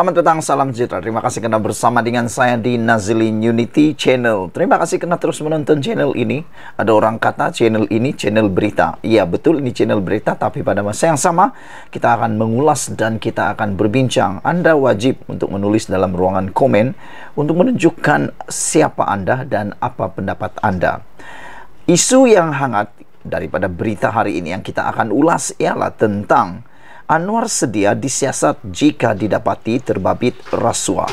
Selamat datang, salam sejahtera. Terima kasih karena bersama dengan saya di Nazilin Unity Channel. Terima kasih karena terus menonton channel ini. Ada orang kata channel ini channel berita. Iya betul ini channel berita, tapi pada masa yang sama kita akan mengulas dan kita akan berbincang. Anda wajib untuk menulis dalam ruangan komen untuk menunjukkan siapa Anda dan apa pendapat Anda. Isu yang hangat daripada berita hari ini yang kita akan ulas ialah tentang Anwar sedia disiasat jika didapati terbabit rasuah.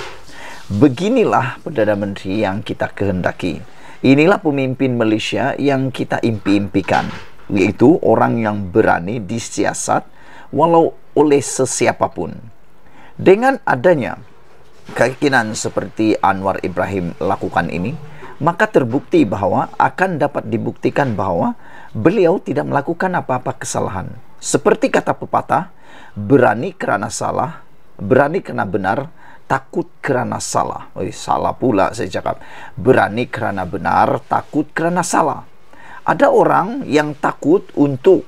Beginilah Perdana Menteri yang kita kehendaki. Inilah pemimpin Malaysia yang kita impi-impikan. Iaitu orang yang berani disiasat walau oleh sesiapa pun. Dengan adanya keyakinan seperti Anwar Ibrahim lakukan ini, maka terbukti bahawa akan dapat dibuktikan bahawa beliau tidak melakukan apa-apa kesalahan. Seperti kata pepatah, berani karena salah, berani karena benar, takut karena salah. Oh, salah pula saya cakap. Berani karena benar, takut karena salah. Ada orang yang takut untuk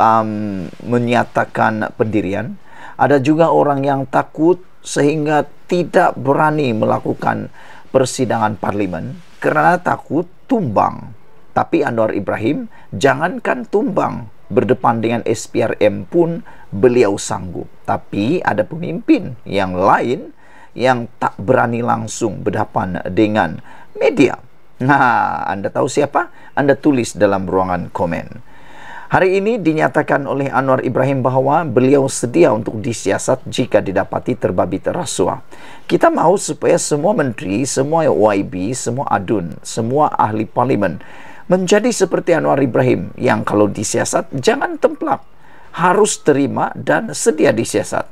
um, menyatakan pendirian. Ada juga orang yang takut sehingga tidak berani melakukan persidangan parlimen karena takut tumbang. Tapi Anwar Ibrahim jangankan tumbang, berdepan dengan SPRM pun beliau sanggup. Tapi ada pemimpin yang lain yang tak berani langsung berdepan dengan media. Nah, anda tahu siapa? Anda tulis dalam ruangan komen. Hari ini dinyatakan oleh Anwar Ibrahim bahawa beliau sedia untuk disiasat jika didapati terbabit rasuah. Kita mahu supaya semua menteri, semua YB, semua ADUN, semua ahli parlimen Menjadi seperti Anwar Ibrahim yang kalau disiasat jangan templak, harus terima dan sedia disiasat.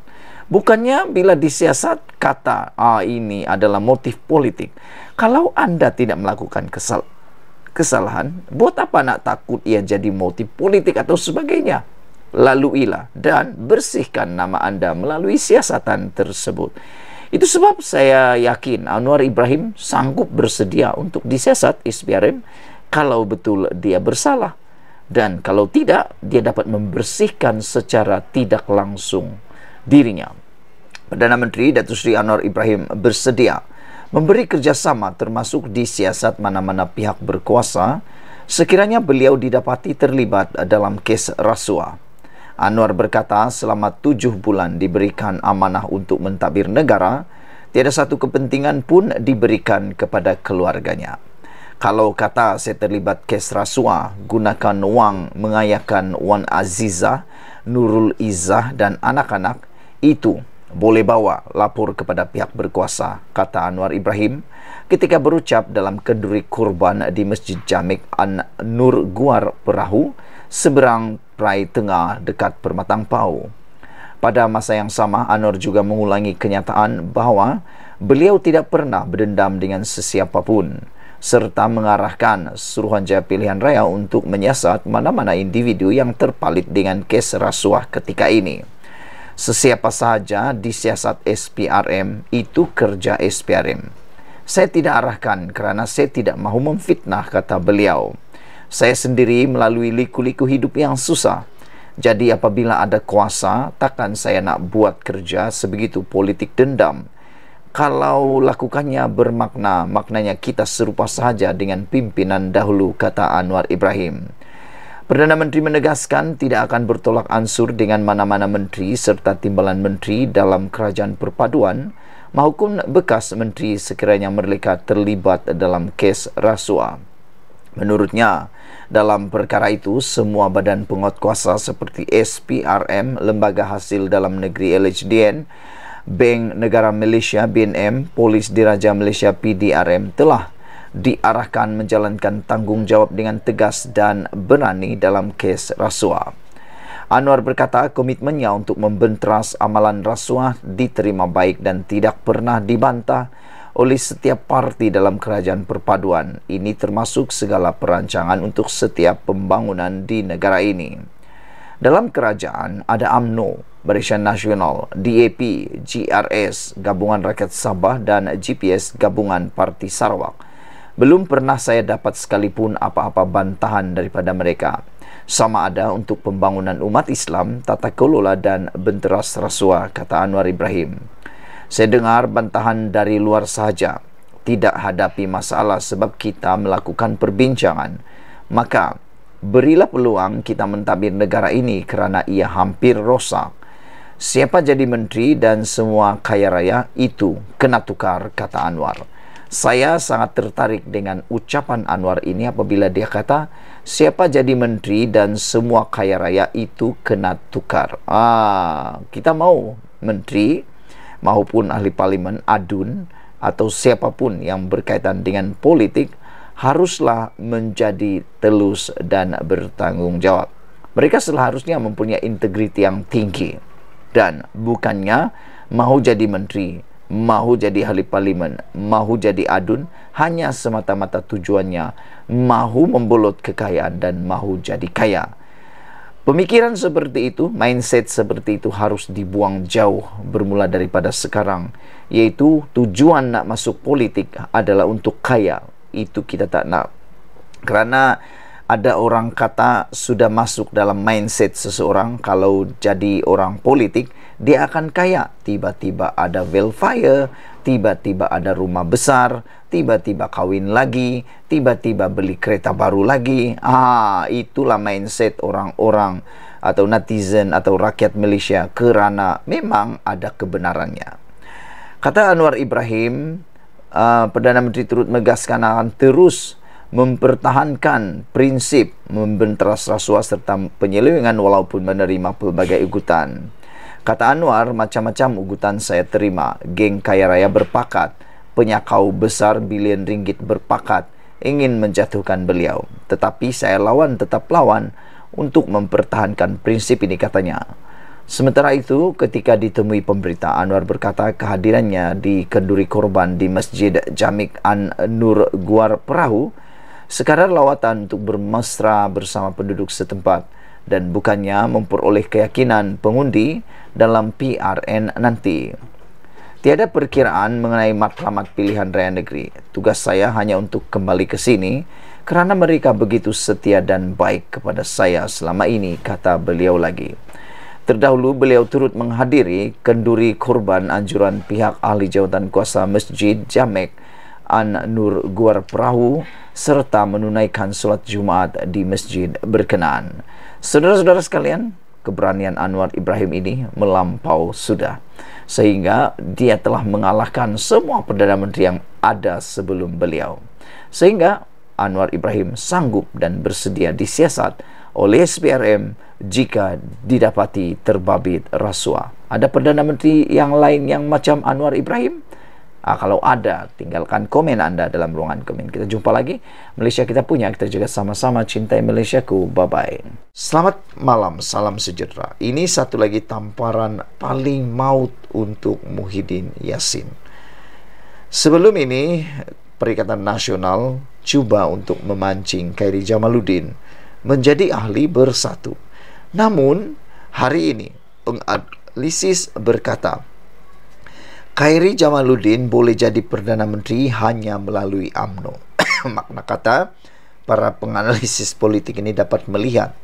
Bukannya bila disiasat kata ah ini adalah motif politik. Kalau Anda tidak melakukan kesal kesalahan, buat apa nak takut ia jadi motif politik atau sebagainya? Laluilah dan bersihkan nama Anda melalui siasatan tersebut. Itu sebab saya yakin Anwar Ibrahim sanggup bersedia untuk disiasat SBRM kalau betul dia bersalah dan kalau tidak dia dapat membersihkan secara tidak langsung dirinya. Perdana Menteri Datuk Sri Anwar Ibrahim bersedia memberi kerjasama termasuk di siasat mana-mana pihak berkuasa sekiranya beliau didapati terlibat dalam kes rasuah. Anwar berkata selama tujuh bulan diberikan amanah untuk mentadbir negara, tiada satu kepentingan pun diberikan kepada keluarganya kalau kata saya terlibat kes rasuah gunakan wang mengayakan Wan Aziza, Nurul Izzah dan anak-anak itu boleh bawa lapor kepada pihak berkuasa kata Anwar Ibrahim ketika berucap dalam keduri kurban di Masjid Jamik An Nur Guar Perahu seberang Rai Tengah dekat Permatang Pau. Pada masa yang sama, Anwar juga mengulangi kenyataan bahawa beliau tidak pernah berdendam dengan sesiapa pun serta mengarahkan suruhan jaya pilihan raya untuk menyiasat mana-mana individu yang terpalit dengan kes rasuah ketika ini. Sesiapa sahaja disiasat SPRM itu kerja SPRM. Saya tidak arahkan kerana saya tidak mahu memfitnah kata beliau. Saya sendiri melalui liku-liku hidup yang susah. Jadi apabila ada kuasa, takkan saya nak buat kerja sebegitu politik dendam kalau lakukannya bermakna maknanya kita serupa saja dengan pimpinan dahulu kata Anwar Ibrahim Perdana Menteri menegaskan tidak akan bertolak ansur dengan mana-mana menteri serta timbalan menteri dalam kerajaan perpaduan maupun bekas menteri sekiranya mereka terlibat dalam kes rasuah. Menurutnya, dalam perkara itu, semua badan penguat kuasa seperti SPRM, Lembaga Hasil Dalam Negeri LHDN, Bank Negara Malaysia BNM Polis Diraja Malaysia PDRM telah diarahkan menjalankan tanggungjawab dengan tegas dan berani dalam kes rasuah. Anwar berkata komitmennya untuk membenteras amalan rasuah diterima baik dan tidak pernah dibantah oleh setiap parti dalam kerajaan perpaduan. Ini termasuk segala perancangan untuk setiap pembangunan di negara ini. Dalam kerajaan ada AMNO, Barisan Nasional, DAP, GRS, Gabungan Rakyat Sabah dan GPS Gabungan Parti Sarawak. Belum pernah saya dapat sekalipun apa-apa bantahan daripada mereka. Sama ada untuk pembangunan umat Islam, tata kelola dan benteras rasuah, kata Anwar Ibrahim. Saya dengar bantahan dari luar sahaja. Tidak hadapi masalah sebab kita melakukan perbincangan. Maka, berilah peluang kita mentabir negara ini kerana ia hampir rosak. Siapa jadi menteri dan semua kaya raya itu kena tukar kata Anwar. Saya sangat tertarik dengan ucapan Anwar ini apabila dia kata siapa jadi menteri dan semua kaya raya itu kena tukar. Ah, kita mau menteri maupun ahli parlimen adun atau siapapun yang berkaitan dengan politik haruslah menjadi telus dan bertanggungjawab. Mereka seharusnya mempunyai integriti yang tinggi dan bukannya mahu jadi menteri, mahu jadi ahli parlimen, mahu jadi adun hanya semata-mata tujuannya mahu membolot kekayaan dan mahu jadi kaya. Pemikiran seperti itu, mindset seperti itu harus dibuang jauh bermula daripada sekarang yaitu tujuan nak masuk politik adalah untuk kaya. Itu kita tak nak. Kerana ada orang kata sudah masuk dalam mindset seseorang kalau jadi orang politik dia akan kaya tiba-tiba ada wildfire tiba-tiba ada rumah besar tiba-tiba kawin lagi tiba-tiba beli kereta baru lagi ah itulah mindset orang-orang atau netizen atau rakyat Malaysia kerana memang ada kebenarannya kata Anwar Ibrahim uh, Perdana Menteri turut menegaskan akan terus mempertahankan prinsip membenteras rasuah serta penyelewengan walaupun menerima pelbagai ugutan. Kata Anwar, macam-macam ugutan saya terima. Geng kaya raya berpakat, penyakau besar bilion ringgit berpakat ingin menjatuhkan beliau. Tetapi saya lawan tetap lawan untuk mempertahankan prinsip ini katanya. Sementara itu, ketika ditemui pemberita, Anwar berkata kehadirannya di kenduri korban di Masjid Jamik An Nur Guar Perahu, sekadar lawatan untuk bermesra bersama penduduk setempat dan bukannya memperoleh keyakinan pengundi dalam PRN nanti. Tiada perkiraan mengenai matlamat pilihan raya negeri. Tugas saya hanya untuk kembali ke sini kerana mereka begitu setia dan baik kepada saya selama ini, kata beliau lagi. Terdahulu beliau turut menghadiri kenduri korban anjuran pihak ahli jawatan kuasa masjid Jamek An Nur Guar Perahu serta menunaikan solat Jumaat di masjid berkenaan. Saudara-saudara sekalian, keberanian Anwar Ibrahim ini melampau sudah sehingga dia telah mengalahkan semua perdana menteri yang ada sebelum beliau. Sehingga Anwar Ibrahim sanggup dan bersedia disiasat oleh SPRM jika didapati terbabit rasuah. Ada perdana menteri yang lain yang macam Anwar Ibrahim? Ah, kalau ada, tinggalkan komen Anda dalam ruangan komen. Kita jumpa lagi. Malaysia kita punya, kita juga sama-sama. Cintai Malaysiaku. Bye-bye. Selamat malam, salam sejahtera. Ini satu lagi tamparan paling maut untuk Muhyiddin Yassin Sebelum ini, Perikatan Nasional cuba untuk memancing Khairi Jamaluddin menjadi ahli bersatu. Namun, hari ini, penganalisis berkata, Khairi Jamaluddin boleh jadi Perdana Menteri hanya melalui UMNO. Makna kata, para penganalisis politik ini dapat melihat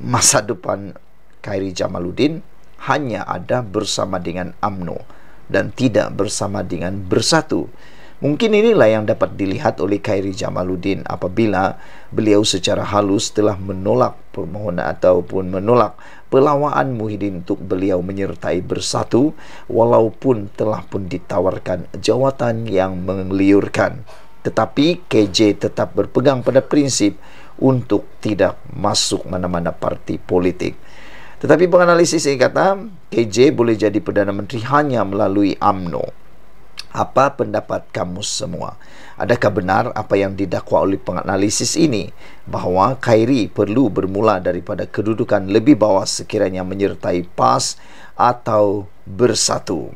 masa depan Khairi Jamaluddin hanya ada bersama dengan UMNO dan tidak bersama dengan bersatu. Bersatu. Mungkin inilah yang dapat dilihat oleh Khairi Jamaluddin apabila beliau secara halus telah menolak permohonan ataupun menolak pelawaan Muhyiddin untuk beliau menyertai bersatu walaupun telah pun ditawarkan jawatan yang mengliurkan. Tetapi KJ tetap berpegang pada prinsip untuk tidak masuk mana-mana parti politik. Tetapi penganalisis ini kata KJ boleh jadi Perdana Menteri hanya melalui AMNO. Apa pendapat kamu semua? Adakah benar apa yang didakwa oleh penganalisis ini bahawa Kyrie perlu bermula daripada kedudukan lebih bawah sekiranya menyertai PAS atau bersatu?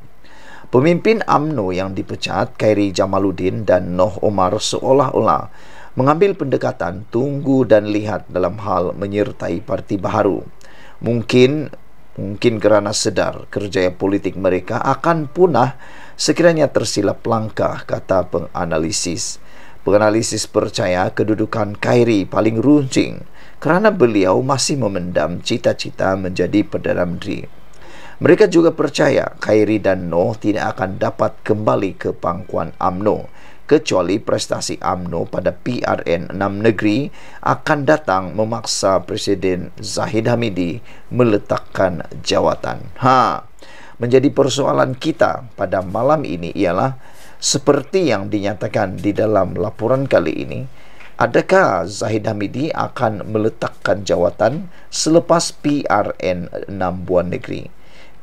Pemimpin AMNO yang dipecat, Kairi Jamaluddin dan Noh Omar seolah-olah mengambil pendekatan tunggu dan lihat dalam hal menyertai parti baru. Mungkin mungkin kerana sedar kerjaya politik mereka akan punah sekiranya tersilap langkah kata penganalisis. Penganalisis percaya kedudukan Kairi paling runcing kerana beliau masih memendam cita-cita menjadi Perdana Menteri. Mereka juga percaya Kairi dan Noh tidak akan dapat kembali ke pangkuan AMNO kecuali prestasi AMNO pada PRN 6 negeri akan datang memaksa Presiden Zahid Hamidi meletakkan jawatan. Ha, menjadi persoalan kita pada malam ini ialah seperti yang dinyatakan di dalam laporan kali ini, adakah Zahid Hamidi akan meletakkan jawatan selepas PRN 6 buah negeri?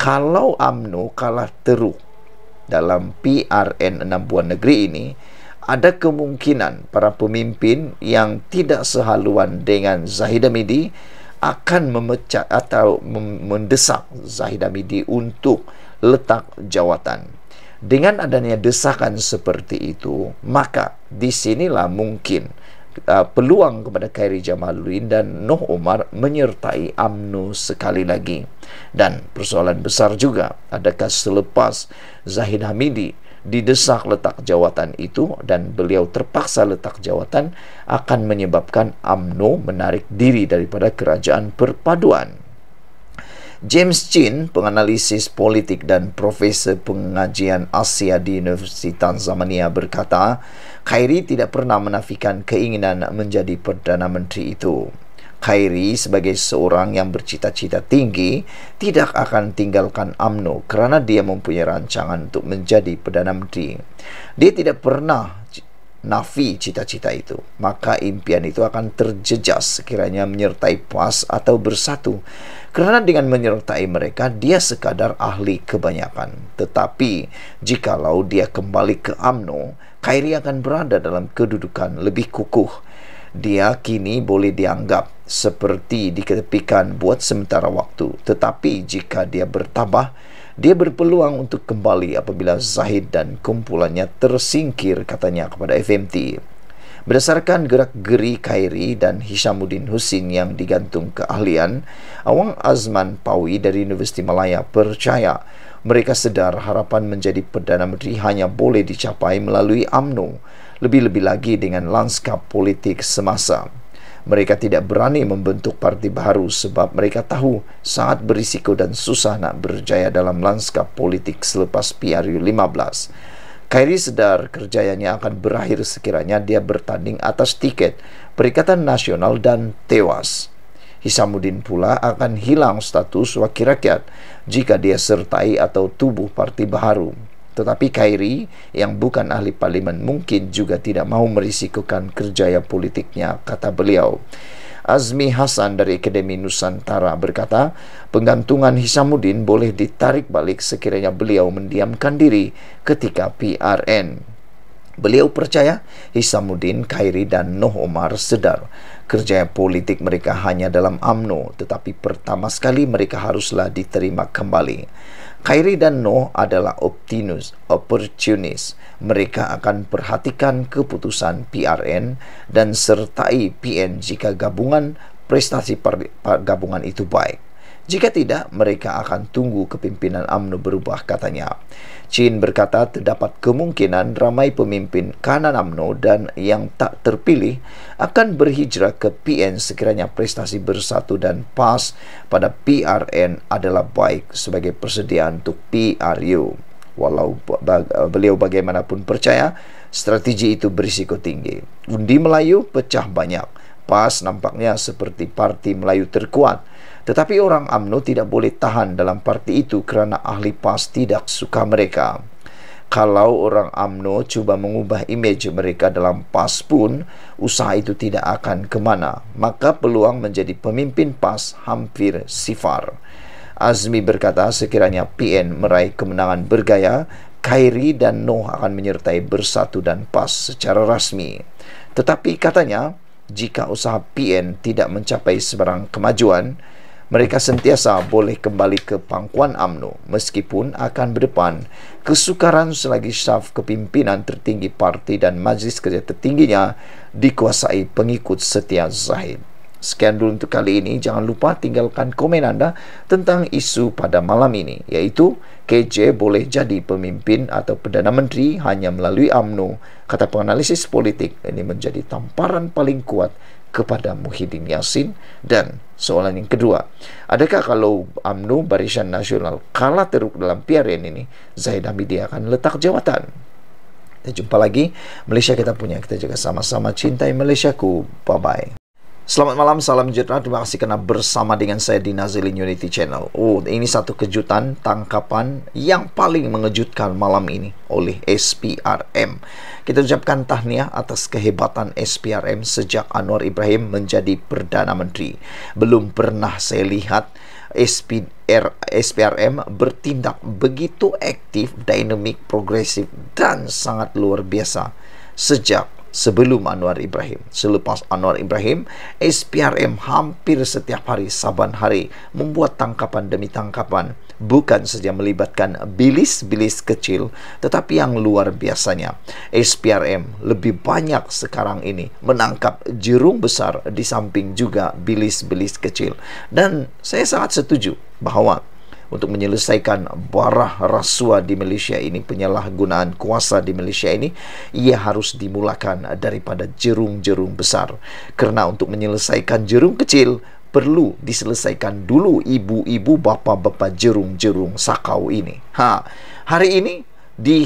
Kalau AMNO kalah teruk dalam PRN 6 buah negeri ini, ada kemungkinan para pemimpin yang tidak sehaluan dengan Zahid Hamidi akan memecat atau mendesak Zahid Hamidi untuk letak jawatan. Dengan adanya desakan seperti itu, maka di sinilah mungkin uh, peluang kepada Khairi Jamaluddin dan Noh Omar menyertai UMNO sekali lagi. Dan persoalan besar juga, adakah selepas Zahid Hamidi didesak letak jawatan itu dan beliau terpaksa letak jawatan akan menyebabkan AMNO menarik diri daripada kerajaan perpaduan. James Chin, penganalisis politik dan profesor pengajian Asia di Universiti Tanzania berkata, Khairi tidak pernah menafikan keinginan menjadi Perdana Menteri itu. Khairi sebagai seorang yang bercita-cita tinggi tidak akan tinggalkan AMNO kerana dia mempunyai rancangan untuk menjadi Perdana Menteri. Dia tidak pernah nafi cita-cita itu. Maka impian itu akan terjejas sekiranya menyertai puas atau bersatu. Kerana dengan menyertai mereka, dia sekadar ahli kebanyakan. Tetapi, jikalau dia kembali ke AMNO, Khairi akan berada dalam kedudukan lebih kukuh dia kini boleh dianggap seperti diketepikan buat sementara waktu tetapi jika dia bertambah dia berpeluang untuk kembali apabila Zahid dan kumpulannya tersingkir katanya kepada FMT Berdasarkan gerak geri Khairi dan Hishamuddin Husin yang digantung ke ahlian, Awang Azman Pawi dari Universiti Malaya percaya mereka sedar harapan menjadi Perdana Menteri hanya boleh dicapai melalui AMNO lebih-lebih lagi dengan lanskap politik semasa. Mereka tidak berani membentuk parti baru sebab mereka tahu sangat berisiko dan susah nak berjaya dalam lanskap politik selepas PRU 15. Kairi sedar kerjayanya akan berakhir sekiranya dia bertanding atas tiket Perikatan Nasional dan tewas. Hisamuddin pula akan hilang status wakil rakyat jika dia sertai atau tubuh parti baru. Tetapi Kairi yang bukan ahli parlimen mungkin juga tidak mahu merisikokan yang politiknya, kata beliau. Azmi Hasan dari Akademi Nusantara berkata, penggantungan Hisamuddin boleh ditarik balik sekiranya beliau mendiamkan diri ketika PRN. Beliau percaya Hisamuddin, Kairi dan Noh Omar sedar kerja politik mereka hanya dalam AMNO tetapi pertama sekali mereka haruslah diterima kembali. Kairi dan Noh adalah optimus, opportunis. Mereka akan perhatikan keputusan PRN dan sertai PN jika gabungan prestasi gabungan itu baik. Jika tidak, mereka akan tunggu kepimpinan UMNO berubah katanya. Chin berkata terdapat kemungkinan ramai pemimpin kanan UMNO dan yang tak terpilih akan berhijrah ke PN sekiranya prestasi bersatu dan PAS pada PRN adalah baik sebagai persediaan untuk PRU. Walau eh, beliau bagaimanapun percaya, strategi itu berisiko tinggi. Undi Melayu pecah banyak. PAS nampaknya seperti parti Melayu terkuat tetapi orang UMNO tidak boleh tahan dalam parti itu kerana ahli PAS tidak suka mereka. Kalau orang UMNO cuba mengubah imej mereka dalam PAS pun, usaha itu tidak akan ke mana. Maka peluang menjadi pemimpin PAS hampir sifar. Azmi berkata sekiranya PN meraih kemenangan bergaya, Khairi dan Noh akan menyertai bersatu dan PAS secara rasmi. Tetapi katanya, jika usaha PN tidak mencapai sebarang kemajuan, mereka sentiasa boleh kembali ke pangkuan AMNO meskipun akan berdepan kesukaran selagi syaf kepimpinan tertinggi parti dan majlis kerja tertingginya dikuasai pengikut setia Zahid. Sekian dulu untuk kali ini. Jangan lupa tinggalkan komen anda tentang isu pada malam ini iaitu KJ boleh jadi pemimpin atau Perdana Menteri hanya melalui AMNO kata penganalisis politik ini menjadi tamparan paling kuat kepada Muhyiddin Yassin dan soalan yang kedua adakah kalau UMNO Barisan Nasional kalah teruk dalam PRN ini Zahid Hamidi akan letak jawatan kita jumpa lagi Malaysia kita punya kita jaga sama-sama cintai Malaysiaku bye bye Selamat malam, salam sejahtera. Terima kasih kerana bersama dengan saya di Nazilin Unity Channel. Oh, ini satu kejutan tangkapan yang paling mengejutkan malam ini oleh SPRM. Kita ucapkan tahniah atas kehebatan SPRM sejak Anwar Ibrahim menjadi Perdana Menteri. Belum pernah saya lihat SPR, SPRM bertindak begitu aktif, dinamik, progresif dan sangat luar biasa sejak sebelum Anwar Ibrahim. Selepas Anwar Ibrahim, SPRM hampir setiap hari saban hari membuat tangkapan demi tangkapan bukan saja melibatkan bilis-bilis kecil tetapi yang luar biasanya. SPRM lebih banyak sekarang ini menangkap jerung besar di samping juga bilis-bilis kecil. Dan saya sangat setuju bahawa untuk menyelesaikan barah rasuah di Malaysia ini penyalahgunaan kuasa di Malaysia ini ia harus dimulakan daripada jerung-jerung besar kerana untuk menyelesaikan jerung kecil perlu diselesaikan dulu ibu-ibu bapa-bapa jerung-jerung sakau ini ha hari ini di,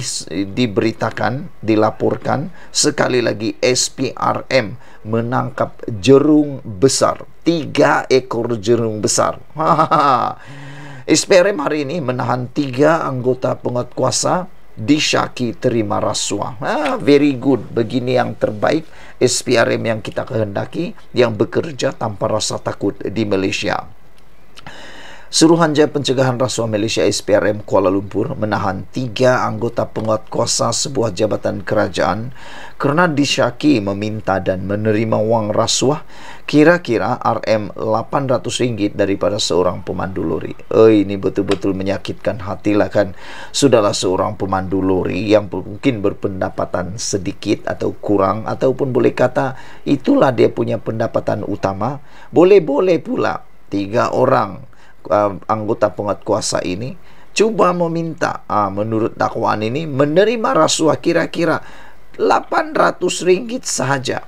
diberitakan, dilaporkan sekali lagi SPRM menangkap jerung besar tiga ekor jerung besar. Ha, ha, ha. SPRM hari ini menahan tiga anggota penguat kuasa disyaki terima rasuah. Ha, very good. Begini yang terbaik SPRM yang kita kehendaki yang bekerja tanpa rasa takut di Malaysia. Suruhanjaya Pencegahan Rasuah Malaysia SPRM Kuala Lumpur menahan tiga anggota penguat kuasa sebuah jabatan kerajaan kerana disyaki meminta dan menerima wang rasuah kira-kira RM800 daripada seorang pemandu lori. Eh, ini betul-betul menyakitkan hati lah kan. Sudahlah seorang pemandu lori yang mungkin berpendapatan sedikit atau kurang ataupun boleh kata itulah dia punya pendapatan utama. Boleh-boleh pula tiga orang uh, anggota penguat kuasa ini cuba meminta uh, menurut dakwaan ini menerima rasuah kira-kira 800 ringgit sahaja.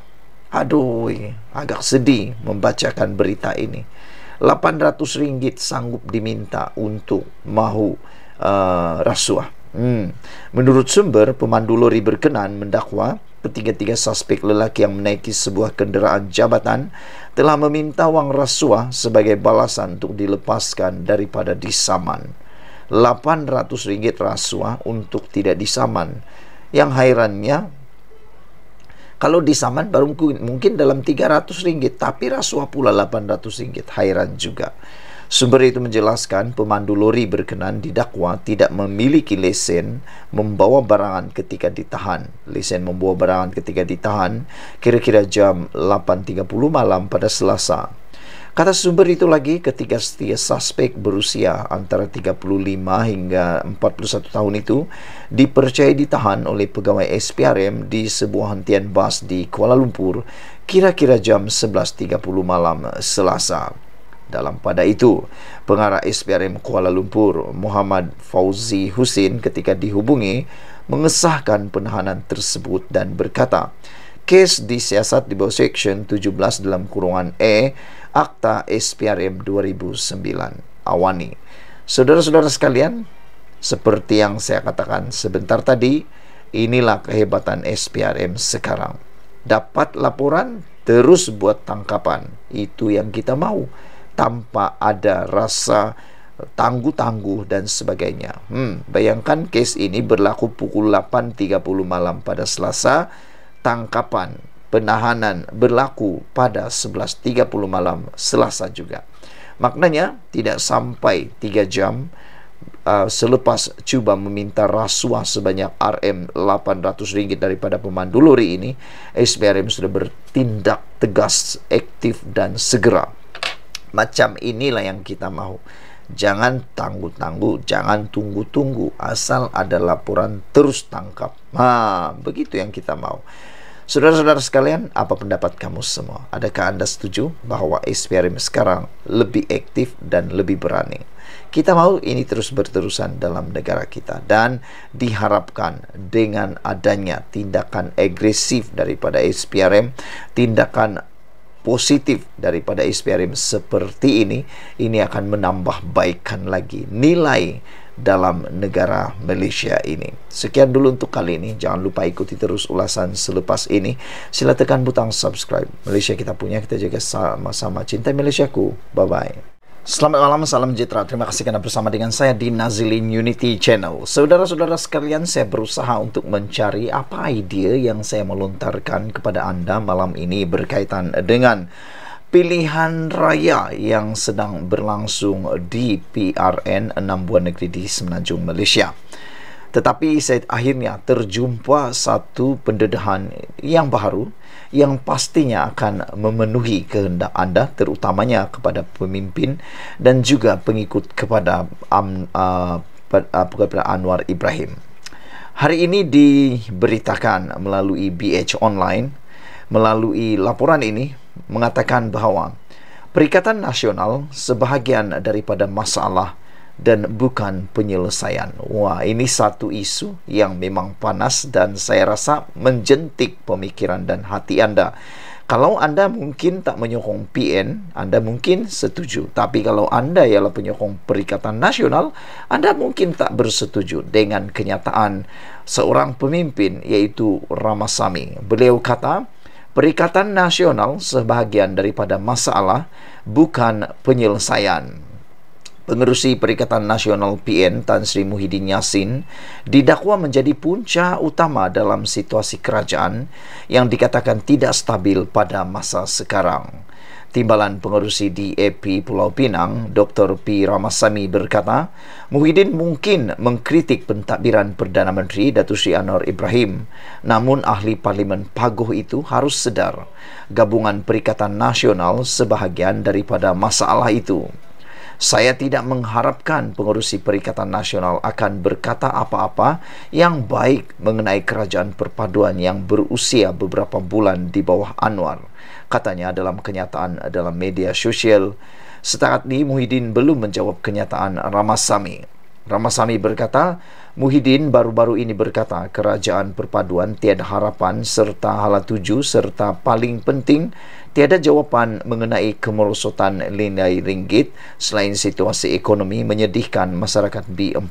Aduh, agak sedih membacakan berita ini. 800 ringgit sanggup diminta untuk mahu uh, rasuah. Hmm. Menurut sumber, pemandu lori berkenan mendakwa ketiga-tiga suspek lelaki yang menaiki sebuah kenderaan jabatan telah meminta uang rasuah sebagai balasan untuk dilepaskan daripada disaman. 800 ringgit rasuah untuk tidak disaman. Yang hairannya, kalau disaman baru mungkin, dalam 300 ringgit, tapi rasuah pula 800 ringgit. Hairan juga. Sumber itu menjelaskan pemandu lori berkenan didakwa tidak memiliki lesen membawa barangan ketika ditahan. Lesen membawa barangan ketika ditahan kira-kira jam 8.30 malam pada Selasa. Kata sumber itu lagi ketika setia suspek berusia antara 35 hingga 41 tahun itu dipercayai ditahan oleh pegawai SPRM di sebuah hentian bas di Kuala Lumpur kira-kira jam 11.30 malam Selasa. Dalam pada itu, pengarah SPRM Kuala Lumpur Muhammad Fauzi Husin ketika dihubungi mengesahkan penahanan tersebut dan berkata, kes disiasat di bawah Seksyen 17 dalam kurungan E Akta SPRM 2009 Awani. Saudara-saudara sekalian, seperti yang saya katakan sebentar tadi, inilah kehebatan SPRM sekarang. Dapat laporan, terus buat tangkapan. Itu yang kita mau tanpa ada rasa tangguh-tangguh dan sebagainya. Hmm, bayangkan kes ini berlaku pukul 8.30 malam pada Selasa, tangkapan penahanan berlaku pada 11.30 malam Selasa juga. Maknanya tidak sampai 3 jam uh, selepas cuba meminta rasuah sebanyak RM800 ringgit daripada pemandu lori ini, SPRM sudah bertindak tegas, aktif dan segera. Macam inilah yang kita mau. Jangan tangguh-tangguh, jangan tunggu-tunggu. Asal ada laporan terus tangkap. Nah, begitu yang kita mau. Saudara-saudara sekalian, apa pendapat kamu semua? Adakah Anda setuju bahwa SPRM sekarang lebih aktif dan lebih berani? Kita mau ini terus berterusan dalam negara kita dan diharapkan dengan adanya tindakan agresif daripada SPRM, tindakan positif daripada SPRM seperti ini, ini akan menambah baikkan lagi nilai dalam negara Malaysia ini. Sekian dulu untuk kali ini. Jangan lupa ikuti terus ulasan selepas ini. Sila tekan butang subscribe. Malaysia kita punya, kita jaga sama-sama. Cinta Malaysia ku. Bye-bye. Selamat malam, salam jitra. Terima kasih karena bersama dengan saya di Nazilin Unity Channel. Saudara-saudara sekalian, saya berusaha untuk mencari apa ide yang saya melontarkan kepada Anda malam ini berkaitan dengan pilihan raya yang sedang berlangsung di PRN 6 Buah Negeri di Semenanjung Malaysia. Tetapi saya akhirnya terjumpa satu pendedahan yang baru yang pastinya akan memenuhi kehendak anda terutamanya kepada pemimpin dan juga pengikut kepada um, uh, kepada Anwar Ibrahim. Hari ini diberitakan melalui BH Online melalui laporan ini mengatakan bahawa Perikatan Nasional sebahagian daripada masalah dan bukan penyelesaian. Wah, ini satu isu yang memang panas dan saya rasa menjentik pemikiran dan hati Anda. Kalau Anda mungkin tak menyokong PN, Anda mungkin setuju. Tapi kalau Anda ialah penyokong Perikatan Nasional, Anda mungkin tak bersetuju dengan kenyataan seorang pemimpin yaitu Ramasami. Beliau kata, Perikatan Nasional sebahagian daripada masalah bukan penyelesaian. Pengerusi Perikatan Nasional PN Tan Sri Muhyiddin Yassin didakwa menjadi punca utama dalam situasi kerajaan yang dikatakan tidak stabil pada masa sekarang. Timbalan pengerusi di EP Pulau Pinang, Dr. P. Ramasamy berkata, Muhyiddin mungkin mengkritik pentadbiran Perdana Menteri Datuk Sri Anwar Ibrahim. Namun ahli Parlimen Paguh itu harus sedar gabungan Perikatan Nasional sebahagian daripada masalah itu. Saya tidak mengharapkan pengurusi Perikatan Nasional akan berkata apa-apa yang baik mengenai kerajaan perpaduan yang berusia beberapa bulan di bawah Anwar. Katanya dalam kenyataan dalam media sosial, setakat ini Muhyiddin belum menjawab kenyataan Ramasami. Ramasami berkata, Muhyiddin baru-baru ini berkata kerajaan perpaduan tiada harapan serta hala tuju serta paling penting tiada jawapan mengenai kemerosotan nilai ringgit selain situasi ekonomi menyedihkan masyarakat B40.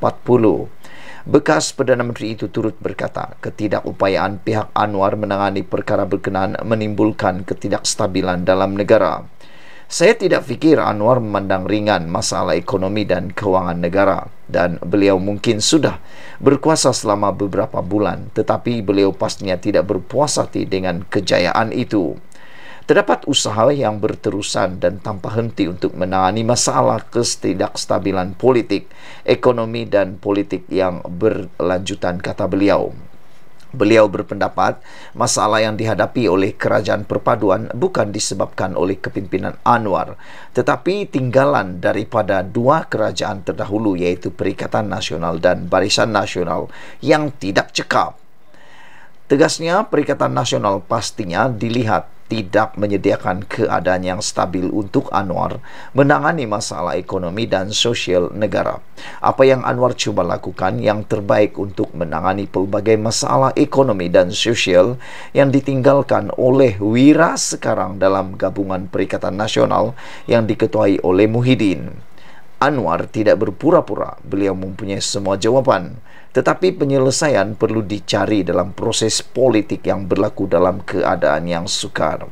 Bekas Perdana Menteri itu turut berkata ketidakupayaan pihak Anwar menangani perkara berkenaan menimbulkan ketidakstabilan dalam negara. Saya tidak fikir Anwar memandang ringan masalah ekonomi dan kewangan negara dan beliau mungkin sudah berkuasa selama beberapa bulan tetapi beliau pastinya tidak berpuas hati dengan kejayaan itu. Terdapat usaha yang berterusan dan tanpa henti untuk menangani masalah kestidakstabilan politik, ekonomi dan politik yang berlanjutan kata beliau. Beliau berpendapat masalah yang dihadapi oleh kerajaan perpaduan bukan disebabkan oleh kepimpinan Anwar tetapi tinggalan daripada dua kerajaan terdahulu iaitu Perikatan Nasional dan Barisan Nasional yang tidak cekap. Tegasnya Perikatan Nasional pastinya dilihat tidak menyediakan keadaan yang stabil untuk Anwar menangani masalah ekonomi dan sosial negara. Apa yang Anwar cuba lakukan yang terbaik untuk menangani pelbagai masalah ekonomi dan sosial yang ditinggalkan oleh Wira sekarang dalam gabungan Perikatan Nasional yang diketuai oleh Muhyiddin. Anwar tidak berpura-pura, beliau mempunyai semua jawaban. Tetapi penyelesaian perlu dicari dalam proses politik yang berlaku dalam keadaan yang sukar.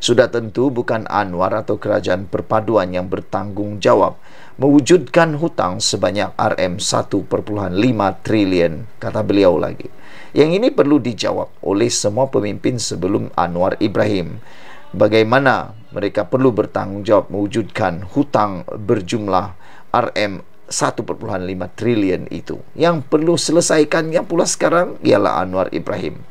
Sudah tentu bukan Anwar atau kerajaan perpaduan yang bertanggung jawab mewujudkan hutang sebanyak RM1.5 trilion kata beliau lagi. Yang ini perlu dijawab oleh semua pemimpin sebelum Anwar Ibrahim bagaimana mereka perlu bertanggungjawab mewujudkan hutang berjumlah RM 1.5 trilion itu yang perlu selesaikannya pula sekarang ialah Anwar Ibrahim.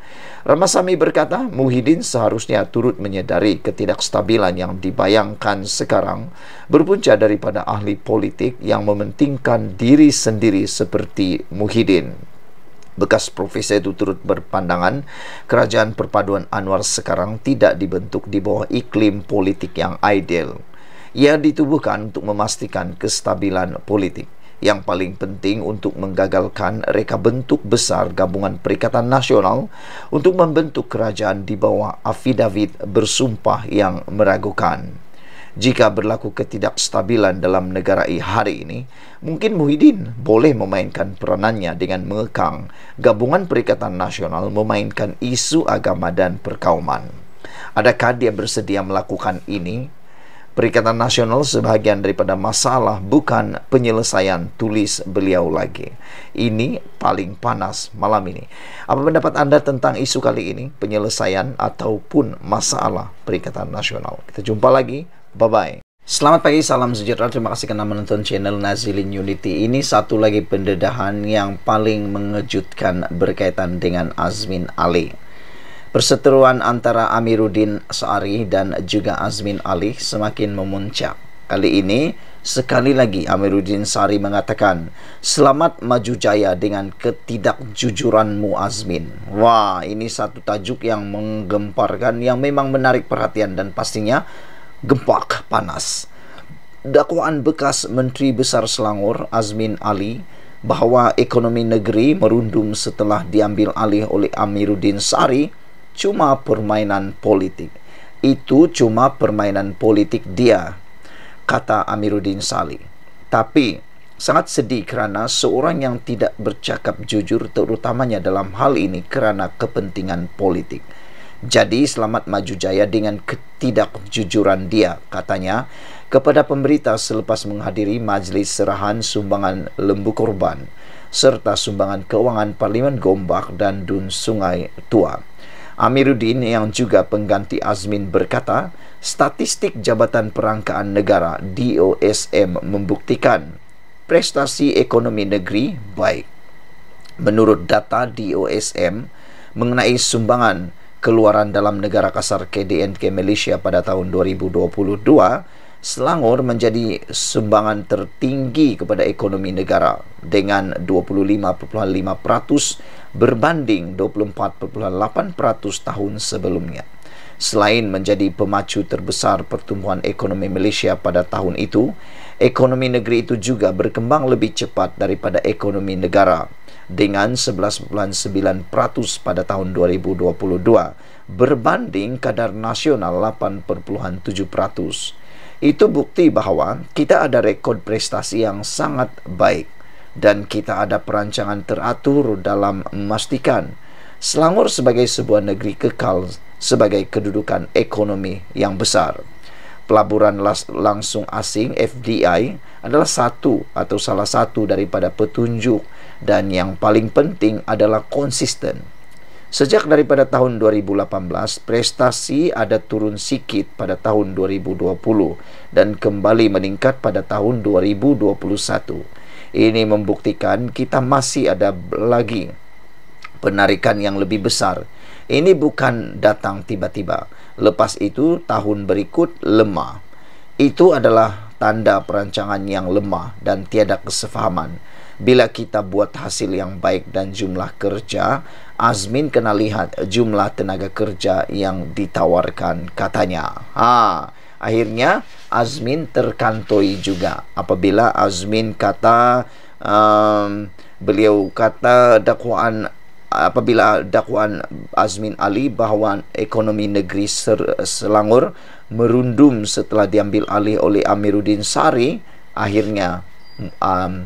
Ramasami berkata, Muhyiddin seharusnya turut menyedari ketidakstabilan yang dibayangkan sekarang berpunca daripada ahli politik yang mementingkan diri sendiri seperti Muhyiddin bekas profesor itu turut berpandangan kerajaan perpaduan Anwar sekarang tidak dibentuk di bawah iklim politik yang ideal. Ia ditubuhkan untuk memastikan kestabilan politik. Yang paling penting untuk menggagalkan reka bentuk besar gabungan perikatan nasional untuk membentuk kerajaan di bawah afidavit bersumpah yang meragukan. jika berlaku ketidakstabilan dalam negara hari ini, mungkin Muhyiddin boleh memainkan peranannya dengan mengekang gabungan Perikatan Nasional memainkan isu agama dan perkauman. Adakah dia bersedia melakukan ini? Perikatan Nasional sebagian daripada masalah bukan penyelesaian tulis beliau lagi. Ini paling panas malam ini. Apa pendapat Anda tentang isu kali ini, penyelesaian ataupun masalah Perikatan Nasional? Kita jumpa lagi Bye-bye. Selamat pagi, salam sejahtera. Terima kasih karena menonton channel Nazilin Unity. Ini satu lagi pendedahan yang paling mengejutkan berkaitan dengan Azmin Ali. Perseteruan antara Amiruddin Sari dan juga Azmin Ali semakin memuncak. Kali ini, sekali lagi Amiruddin Sari mengatakan, Selamat maju jaya dengan ketidakjujuranmu Azmin. Wah, ini satu tajuk yang menggemparkan, yang memang menarik perhatian dan pastinya gempak panas. Dakwaan bekas Menteri Besar Selangor Azmin Ali bahawa ekonomi negeri merundum setelah diambil alih oleh Amiruddin Sari cuma permainan politik. Itu cuma permainan politik dia, kata Amiruddin Sari. Tapi, sangat sedih kerana seorang yang tidak bercakap jujur terutamanya dalam hal ini kerana kepentingan politik. Jadi selamat maju jaya dengan ketidakjujuran dia katanya kepada pemberita selepas menghadiri majlis serahan sumbangan lembu korban serta sumbangan keuangan Parlimen Gombak dan Dun Sungai Tua. Amiruddin yang juga pengganti Azmin berkata, statistik Jabatan Perangkaan Negara DOSM membuktikan prestasi ekonomi negeri baik. Menurut data DOSM mengenai sumbangan keluaran dalam negara kasar KDNK Malaysia pada tahun 2022, Selangor menjadi sumbangan tertinggi kepada ekonomi negara dengan 25.5% berbanding 24.8% tahun sebelumnya. Selain menjadi pemacu terbesar pertumbuhan ekonomi Malaysia pada tahun itu, ekonomi negeri itu juga berkembang lebih cepat daripada ekonomi negara dengan 11.9% pada tahun 2022 berbanding kadar nasional 8.7%. Itu bukti bahawa kita ada rekod prestasi yang sangat baik dan kita ada perancangan teratur dalam memastikan Selangor sebagai sebuah negeri kekal sebagai kedudukan ekonomi yang besar. Pelaburan langsung asing FDI adalah satu atau salah satu daripada petunjuk dan yang paling penting adalah konsisten. Sejak daripada tahun 2018, prestasi ada turun sikit pada tahun 2020 dan kembali meningkat pada tahun 2021. Ini membuktikan kita masih ada lagi penarikan yang lebih besar. Ini bukan datang tiba-tiba. Lepas itu tahun berikut lemah. Itu adalah tanda perancangan yang lemah dan tiada kesepahaman bila kita buat hasil yang baik dan jumlah kerja Azmin kena lihat jumlah tenaga kerja yang ditawarkan katanya ha akhirnya Azmin terkantoi juga apabila Azmin kata um, beliau kata dakwaan apabila dakwaan Azmin Ali bahawa ekonomi negeri Ser- Selangor merundum setelah diambil alih oleh Amiruddin Sari akhirnya um,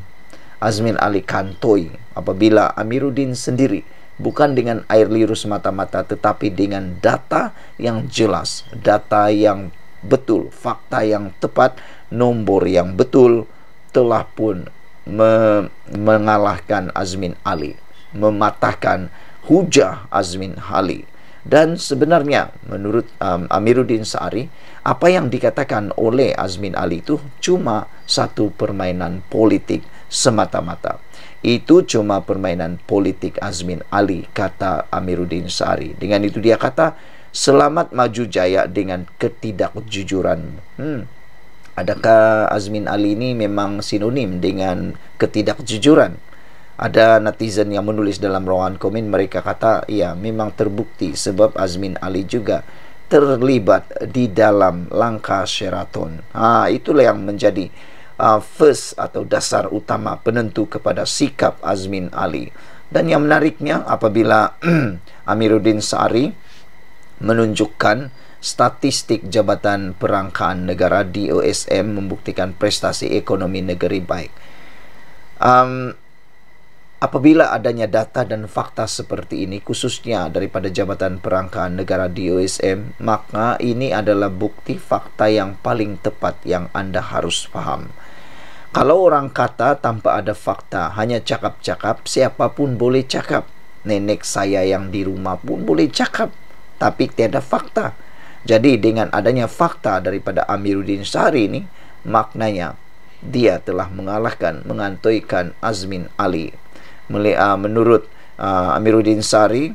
Azmin Ali Kantoi apabila Amiruddin sendiri bukan dengan air liur semata-mata tetapi dengan data yang jelas, data yang betul, fakta yang tepat, nombor yang betul telah pun me mengalahkan Azmin Ali, mematahkan hujah Azmin Ali. Dan sebenarnya menurut um, Amiruddin Sa'ari, apa yang dikatakan oleh Azmin Ali itu cuma satu permainan politik semata-mata. Itu cuma permainan politik Azmin Ali, kata Amiruddin Sari. Dengan itu dia kata, selamat maju jaya dengan ketidakjujuran. Hmm. Adakah Azmin Ali ini memang sinonim dengan ketidakjujuran? Ada netizen yang menulis dalam ruangan komen mereka kata ya memang terbukti sebab Azmin Ali juga terlibat di dalam langkah Sheraton. Ah itulah yang menjadi uh, first atau dasar utama penentu kepada sikap Azmin Ali. Dan yang menariknya apabila Amiruddin Sa'ari menunjukkan statistik Jabatan Perangkaan Negara DOSM membuktikan prestasi ekonomi negeri baik. Um, apabila adanya data dan fakta seperti ini khususnya daripada Jabatan Perangkaan Negara DOSM maka ini adalah bukti fakta yang paling tepat yang anda harus faham. Kalau orang kata tanpa ada fakta, hanya cakap-cakap, siapapun boleh cakap. Nenek saya yang di rumah pun boleh cakap, tapi tiada fakta. Jadi dengan adanya fakta daripada Amiruddin Sari ini, maknanya dia telah mengalahkan, mengantoikan Azmin Ali. Ah, menurut ah, Amiruddin Sari,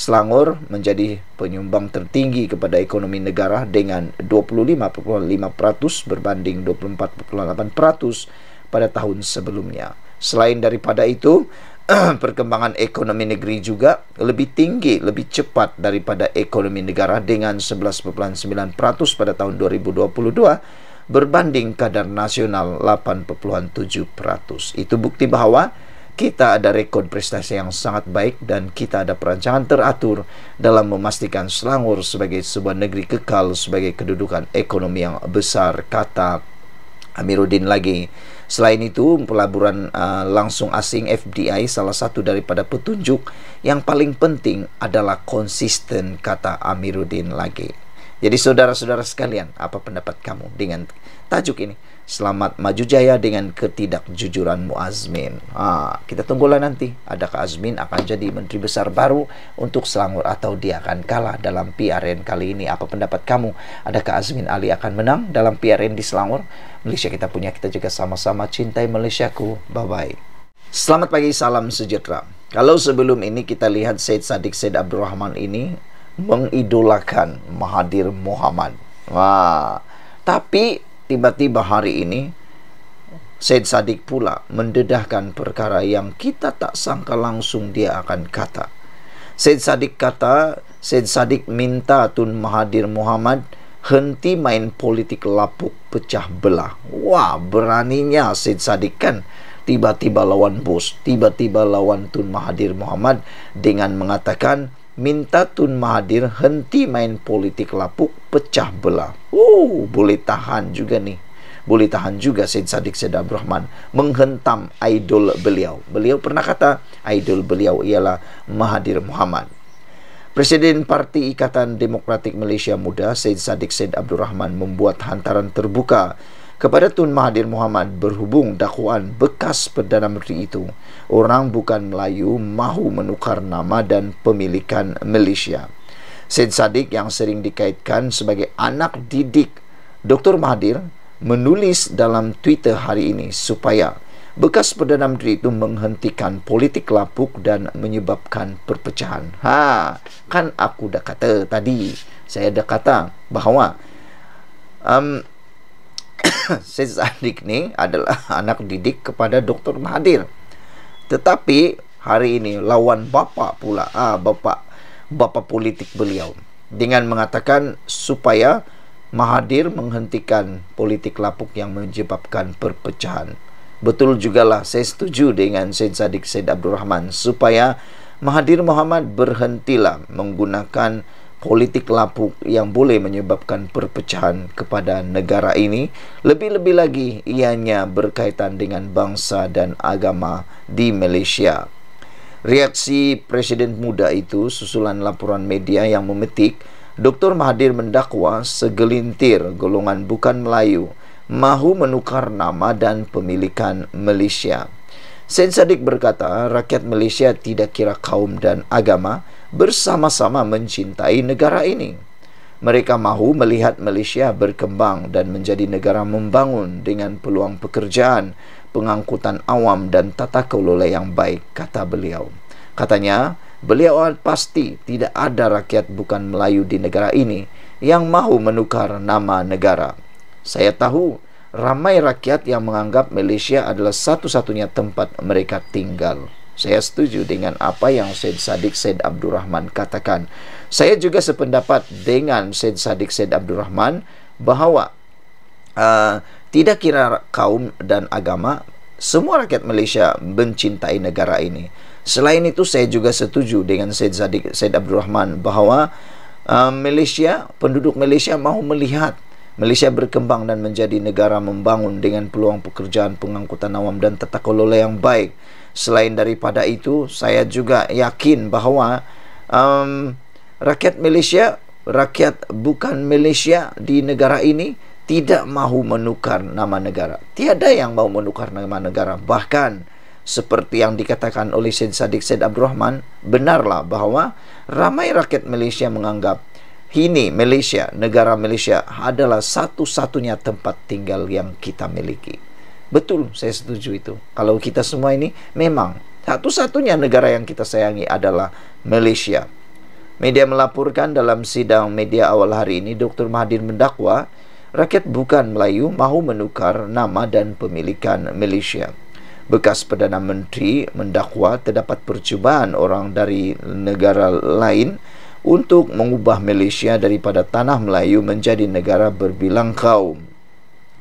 Selangor menjadi penyumbang tertinggi kepada ekonomi negara dengan 25,5% berbanding 24,8% pada tahun sebelumnya. Selain daripada itu, perkembangan ekonomi negeri juga lebih tinggi, lebih cepat daripada ekonomi negara dengan 11,9% pada tahun 2022 berbanding kadar nasional 8,7%. Itu bukti bahwa kita ada rekod prestasi yang sangat baik dan kita ada perancangan teratur dalam memastikan Selangor sebagai sebuah negeri kekal sebagai kedudukan ekonomi yang besar kata Amiruddin lagi. Selain itu, pelaburan uh, langsung asing FDI salah satu daripada petunjuk yang paling penting adalah konsisten kata Amiruddin lagi. Jadi saudara-saudara sekalian, apa pendapat kamu dengan tajuk ini? Selamat maju jaya dengan ketidakjujuranmu Azmin. Ah, kita tunggulah nanti. Adakah Azmin akan jadi menteri besar baru untuk Selangor atau dia akan kalah dalam PRN kali ini? Apa pendapat kamu? Adakah Azmin Ali akan menang dalam PRN di Selangor? Malaysia kita punya, kita juga sama-sama cintai Malaysiaku. Bye-bye. Selamat pagi, salam sejahtera. Kalau sebelum ini kita lihat Said Sadik Said Abdurrahman ini mengidolakan Mahathir Muhammad. Wah, tapi tiba-tiba hari ini Said Sadik pula mendedahkan perkara yang kita tak sangka langsung dia akan kata. Said Sadik kata, Said Sadik minta Tun Mahathir Muhammad henti main politik lapuk pecah belah. Wah, beraninya Said Sadik kan tiba-tiba lawan bos, tiba-tiba lawan Tun Mahathir Muhammad dengan mengatakan minta Tun Mahathir henti main politik lapuk pecah belah. Oh, boleh tahan juga nih. Boleh tahan juga Said Sadiq Said Abdul Rahman menghentam idol beliau. Beliau pernah kata idol beliau ialah Mahathir Muhammad. Presiden Parti Ikatan Demokratik Malaysia Muda Said Sadiq Said Abdul Rahman membuat hantaran terbuka kepada Tun Mahathir Muhammad berhubung dakwaan bekas Perdana Menteri itu orang bukan Melayu mahu menukar nama dan pemilikan Malaysia. Syed Saddiq yang sering dikaitkan sebagai anak didik Dr. Mahathir menulis dalam Twitter hari ini supaya bekas Perdana Menteri itu menghentikan politik lapuk dan menyebabkan perpecahan. Ha, kan aku dah kata tadi, saya dah kata bahawa um, Sis Adik ni adalah anak didik kepada Dr. Mahathir. Tetapi hari ini lawan bapa pula. Ah bapa bapa politik beliau dengan mengatakan supaya Mahadir menghentikan politik lapuk yang menyebabkan perpecahan. Betul jugalah saya setuju dengan Said Sadiq Said Abdul Rahman supaya Mahadir Muhammad berhentilah menggunakan politik lapuk yang boleh menyebabkan perpecahan kepada negara ini lebih-lebih lagi ianya berkaitan dengan bangsa dan agama di Malaysia. Reaksi Presiden muda itu susulan laporan media yang memetik Dr. Mahathir mendakwa segelintir golongan bukan Melayu mahu menukar nama dan pemilikan Malaysia. Sen Sadik berkata rakyat Malaysia tidak kira kaum dan agama, bersama-sama mencintai negara ini. Mereka mahu melihat Malaysia berkembang dan menjadi negara membangun dengan peluang pekerjaan, pengangkutan awam dan tata kelola yang baik, kata beliau. Katanya, beliau pasti tidak ada rakyat bukan Melayu di negara ini yang mahu menukar nama negara. Saya tahu ramai rakyat yang menganggap Malaysia adalah satu-satunya tempat mereka tinggal. Saya setuju dengan apa yang Said Sadiq Said Abdul Rahman katakan. Saya juga sependapat dengan Said Sadiq Said Abdul Rahman bahawa uh, tidak kira kaum dan agama, semua rakyat Malaysia mencintai negara ini. Selain itu, saya juga setuju dengan Said Sadiq Said Abdul Rahman bahawa uh, Malaysia, penduduk Malaysia mahu melihat Malaysia berkembang dan menjadi negara membangun dengan peluang pekerjaan pengangkutan awam dan tata kelola yang baik. Selain daripada itu, saya juga yakin bahwa um, rakyat Malaysia, rakyat bukan Malaysia di negara ini tidak mahu menukar nama negara. Tiada yang mau menukar nama negara. Bahkan seperti yang dikatakan oleh Syed Sadiq Syed Abdul Rahman, benarlah bahwa ramai rakyat Malaysia menganggap ini Malaysia, negara Malaysia adalah satu-satunya tempat tinggal yang kita miliki. Betul, saya setuju itu. Kalau kita semua ini memang satu-satunya negara yang kita sayangi adalah Malaysia. Media melaporkan dalam sidang media awal hari ini Dr. Mahathir mendakwa rakyat bukan Melayu mahu menukar nama dan pemilikan Malaysia. Bekas Perdana Menteri mendakwa terdapat percubaan orang dari negara lain untuk mengubah Malaysia daripada tanah Melayu menjadi negara berbilang kaum.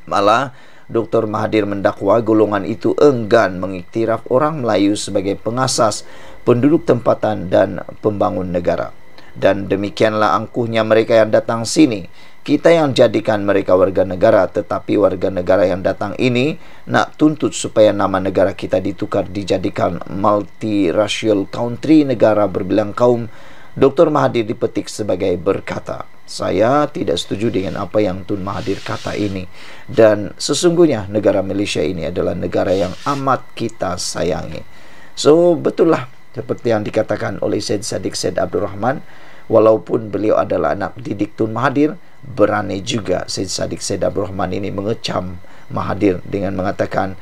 Malah, Dr. Mahathir mendakwa golongan itu enggan mengiktiraf orang Melayu sebagai pengasas penduduk tempatan dan pembangun negara. Dan demikianlah angkuhnya mereka yang datang sini. Kita yang jadikan mereka warga negara tetapi warga negara yang datang ini nak tuntut supaya nama negara kita ditukar dijadikan multiracial country negara berbilang kaum Dr. Mahathir dipetik sebagai berkata, saya tidak setuju dengan apa yang Tun Mahathir kata ini dan sesungguhnya negara Malaysia ini adalah negara yang amat kita sayangi so betul lah seperti yang dikatakan oleh Syed Sadiq Syed Abdul Rahman walaupun beliau adalah anak didik Tun Mahathir berani juga Syed Sadiq Syed Abdul Rahman ini mengecam Mahathir dengan mengatakan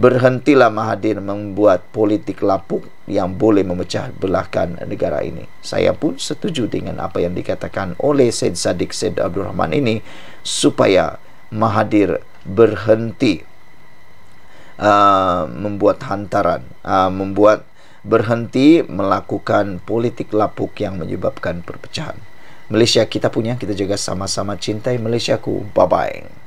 Berhentilah Mahathir membuat politik lapuk yang boleh memecah belahkan negara ini. Saya pun setuju dengan apa yang dikatakan oleh Syed Sadiq Syed Abdul Rahman ini supaya Mahathir berhenti uh, membuat hantaran, uh, membuat berhenti melakukan politik lapuk yang menyebabkan perpecahan. Malaysia kita punya, kita jaga sama-sama cintai Malaysia ku. Bye bye.